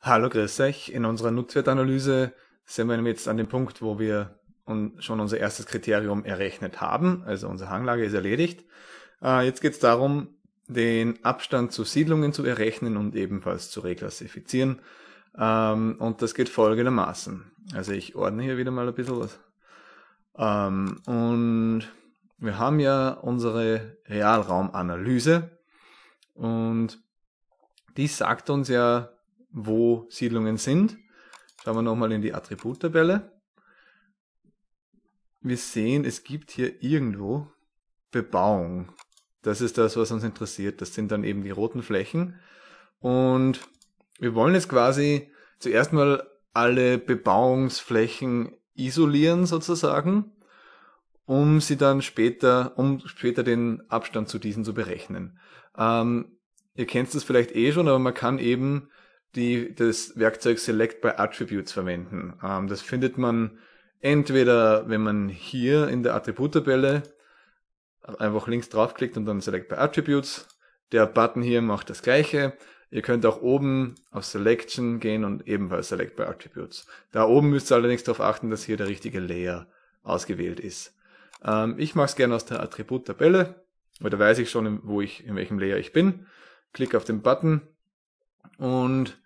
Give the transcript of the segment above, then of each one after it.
Hallo, grüß euch. In unserer Nutzwertanalyse sind wir jetzt an dem Punkt, wo wir schon unser erstes Kriterium errechnet haben. Also unsere Hanglage ist erledigt. Äh, jetzt geht es darum, den Abstand zu Siedlungen zu errechnen und ebenfalls zu reklassifizieren. Ähm, und das geht folgendermaßen. Also ich ordne hier wieder mal ein bisschen was. Ähm, und wir haben ja unsere Realraumanalyse und die sagt uns ja, wo Siedlungen sind. Schauen wir nochmal in die Attributtabelle. Wir sehen, es gibt hier irgendwo Bebauung. Das ist das, was uns interessiert. Das sind dann eben die roten Flächen. Und wir wollen jetzt quasi zuerst mal alle Bebauungsflächen isolieren sozusagen, um sie dann später, um später den Abstand zu diesen zu berechnen. Ähm, ihr kennt es vielleicht eh schon, aber man kann eben die das Werkzeug Select by Attributes verwenden. Ähm, das findet man entweder, wenn man hier in der Attributtabelle einfach links draufklickt und dann Select by Attributes. Der Button hier macht das gleiche. Ihr könnt auch oben auf Selection gehen und ebenfalls Select by Attributes. Da oben müsst ihr allerdings darauf achten, dass hier der richtige Layer ausgewählt ist. Ähm, ich mache es gerne aus der Attributtabelle, weil da weiß ich schon, wo ich, in welchem Layer ich bin. Klick auf den Button und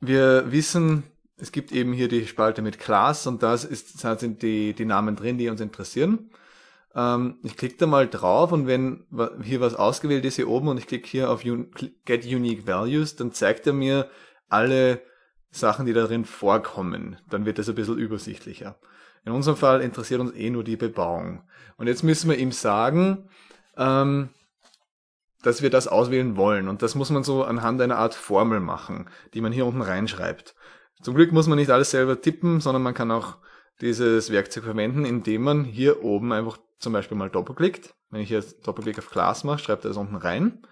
wir wissen, es gibt eben hier die Spalte mit Class und das ist, da sind die, die Namen drin, die uns interessieren. Ähm, ich klicke da mal drauf und wenn hier was ausgewählt ist hier oben und ich klicke hier auf Un Get Unique Values, dann zeigt er mir alle Sachen, die darin vorkommen. Dann wird das ein bisschen übersichtlicher. In unserem Fall interessiert uns eh nur die Bebauung. Und jetzt müssen wir ihm sagen, ähm, dass wir das auswählen wollen. Und das muss man so anhand einer Art Formel machen, die man hier unten reinschreibt. Zum Glück muss man nicht alles selber tippen, sondern man kann auch dieses Werkzeug verwenden, indem man hier oben einfach zum Beispiel mal doppelklickt. Wenn ich jetzt Doppelklick auf Class mache, schreibt er das unten rein.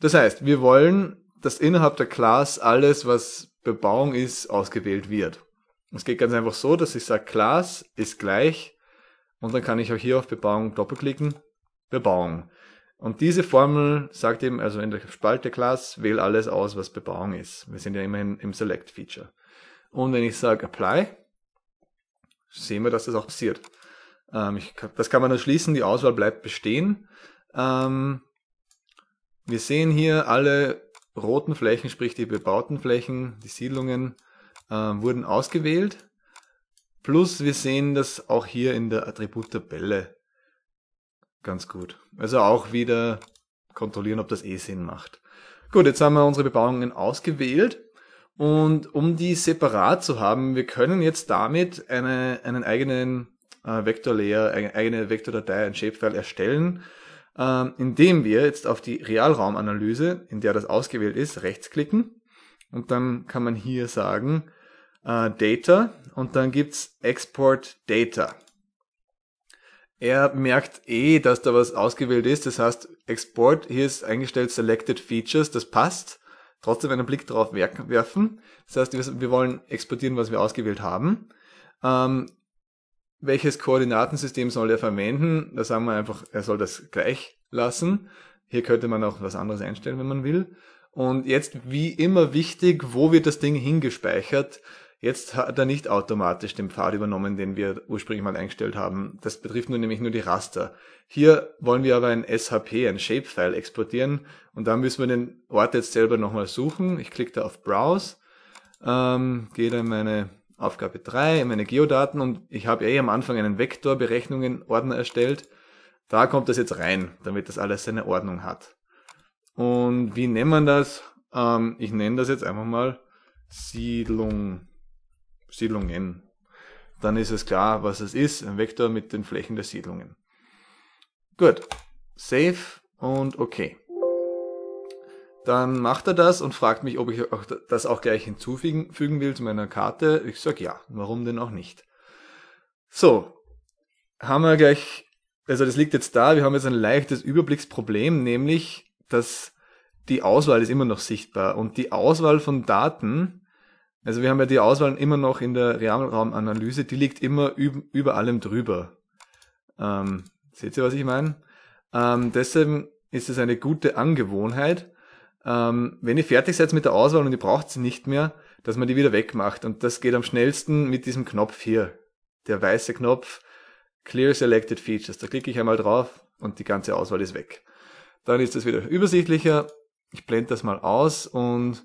Das heißt, wir wollen, dass innerhalb der Class alles, was Bebauung ist, ausgewählt wird. Es geht ganz einfach so, dass ich sage, Class ist gleich und dann kann ich auch hier auf Bebauung doppelklicken, Bebauung. Und diese Formel sagt eben, also in der Spalte Class, wähle alles aus, was Bebauung ist. Wir sind ja immerhin im Select Feature. Und wenn ich sage Apply, sehen wir, dass das auch passiert. Ähm, ich, das kann man dann schließen, die Auswahl bleibt bestehen. Ähm, wir sehen hier alle roten Flächen, sprich die bebauten Flächen, die Siedlungen, äh, wurden ausgewählt. Plus wir sehen das auch hier in der Attributtabelle ganz gut. Also auch wieder kontrollieren, ob das eh Sinn macht. Gut, jetzt haben wir unsere Bebauungen ausgewählt. Und um die separat zu haben, wir können jetzt damit eine, einen eigenen äh, Vektorlayer, eine eigene Vektordatei, ein Shapefile erstellen, äh, indem wir jetzt auf die Realraumanalyse, in der das ausgewählt ist, rechtsklicken. Und dann kann man hier sagen äh, Data und dann gibt's Export Data er merkt eh, dass da was ausgewählt ist. Das heißt, Export, hier ist eingestellt Selected Features, das passt. Trotzdem einen Blick drauf werfen. Das heißt, wir wollen exportieren, was wir ausgewählt haben. Ähm, welches Koordinatensystem soll er verwenden? Da sagen wir einfach, er soll das gleich lassen. Hier könnte man auch was anderes einstellen, wenn man will. Und jetzt wie immer wichtig, wo wird das Ding hingespeichert? Jetzt hat er nicht automatisch den Pfad übernommen, den wir ursprünglich mal eingestellt haben. Das betrifft nun nämlich nur die Raster. Hier wollen wir aber ein SHP, ein Shapefile exportieren und da müssen wir den Ort jetzt selber nochmal suchen. Ich klicke da auf Browse, ähm, gehe da in meine Aufgabe 3, in meine Geodaten und ich habe eh am Anfang einen Vektor Berechnungen Ordner erstellt. Da kommt das jetzt rein, damit das alles seine Ordnung hat. Und wie nennt man das? Ähm, ich nenne das jetzt einfach mal Siedlung Siedlungen. Dann ist es klar, was es ist, ein Vektor mit den Flächen der Siedlungen. Gut, Save und okay. Dann macht er das und fragt mich, ob ich auch das auch gleich hinzufügen will zu meiner Karte. Ich sag ja, warum denn auch nicht. So, haben wir gleich, also das liegt jetzt da, wir haben jetzt ein leichtes Überblicksproblem, nämlich, dass die Auswahl ist immer noch sichtbar und die Auswahl von Daten also wir haben ja die Auswahl immer noch in der Realraumanalyse, die liegt immer über allem drüber. Ähm, seht ihr, was ich meine? Ähm, deswegen ist es eine gute Angewohnheit, ähm, wenn ihr fertig seid mit der Auswahl und ihr braucht sie nicht mehr, dass man die wieder wegmacht. Und das geht am schnellsten mit diesem Knopf hier. Der weiße Knopf Clear Selected Features. Da klicke ich einmal drauf und die ganze Auswahl ist weg. Dann ist das wieder übersichtlicher. Ich blende das mal aus und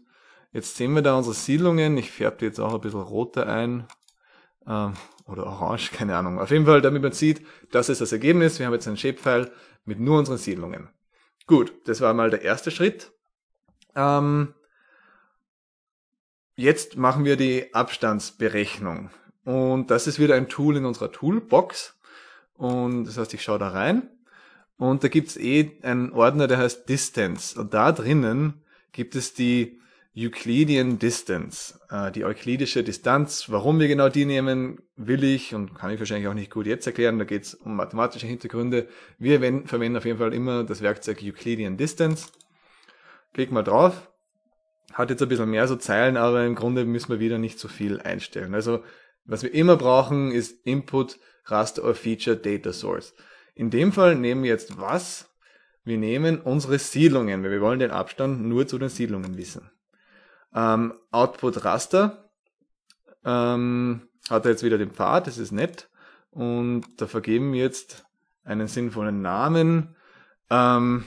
Jetzt sehen wir da unsere Siedlungen. Ich färbe die jetzt auch ein bisschen roter ein. Ähm, oder orange, keine Ahnung. Auf jeden Fall, damit man sieht, das ist das Ergebnis. Wir haben jetzt einen Shapefile mit nur unseren Siedlungen. Gut, das war mal der erste Schritt. Ähm, jetzt machen wir die Abstandsberechnung. Und das ist wieder ein Tool in unserer Toolbox. Und das heißt, ich schaue da rein. Und da gibt's eh einen Ordner, der heißt Distance. Und da drinnen gibt es die Euclidean Distance, äh, die euklidische Distanz. Warum wir genau die nehmen, will ich und kann ich wahrscheinlich auch nicht gut jetzt erklären. Da geht es um mathematische Hintergründe. Wir verwenden auf jeden Fall immer das Werkzeug Euclidean Distance. Klick mal drauf. Hat jetzt ein bisschen mehr so Zeilen, aber im Grunde müssen wir wieder nicht so viel einstellen. Also was wir immer brauchen ist Input, Raster or Feature, Data Source. In dem Fall nehmen wir jetzt was? Wir nehmen unsere Siedlungen, weil wir wollen den Abstand nur zu den Siedlungen wissen. Ähm, Output Raster ähm, hat er jetzt wieder den Pfad, das ist nett. Und da vergeben wir jetzt einen sinnvollen Namen. Ähm,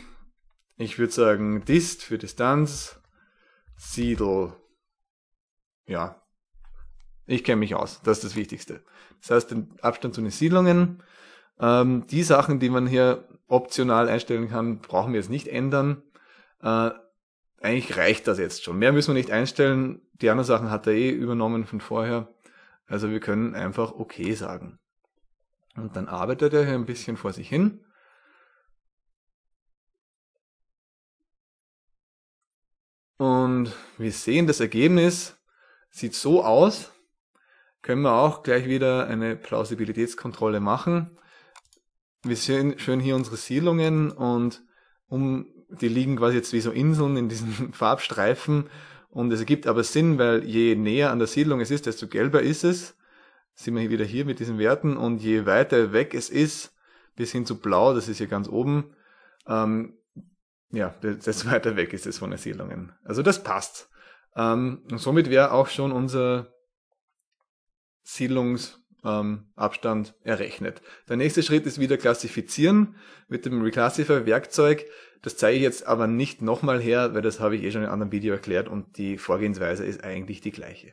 ich würde sagen Dist für Distanz, Siedel. Ja, ich kenne mich aus, das ist das Wichtigste. Das heißt, den Abstand zu den Siedlungen. Ähm, die Sachen, die man hier optional einstellen kann, brauchen wir jetzt nicht ändern. Äh, eigentlich reicht das jetzt schon. Mehr müssen wir nicht einstellen. Die anderen Sachen hat er eh übernommen von vorher. Also wir können einfach okay sagen. Und dann arbeitet er hier ein bisschen vor sich hin. Und wir sehen, das Ergebnis sieht so aus. Können wir auch gleich wieder eine Plausibilitätskontrolle machen. Wir sehen schön hier unsere Siedlungen und um die liegen quasi jetzt wie so Inseln in diesen Farbstreifen. Und es ergibt aber Sinn, weil je näher an der Siedlung es ist, desto gelber ist es. Sind wir wieder hier mit diesen Werten. Und je weiter weg es ist, bis hin zu blau, das ist hier ganz oben, ähm, ja, desto weiter weg ist es von den Siedlungen. Also das passt. Ähm, und somit wäre auch schon unser Siedlungs- ähm, Abstand errechnet. Der nächste Schritt ist wieder klassifizieren mit dem reclassifier werkzeug Das zeige ich jetzt aber nicht nochmal her, weil das habe ich eh schon in einem anderen Video erklärt und die Vorgehensweise ist eigentlich die gleiche.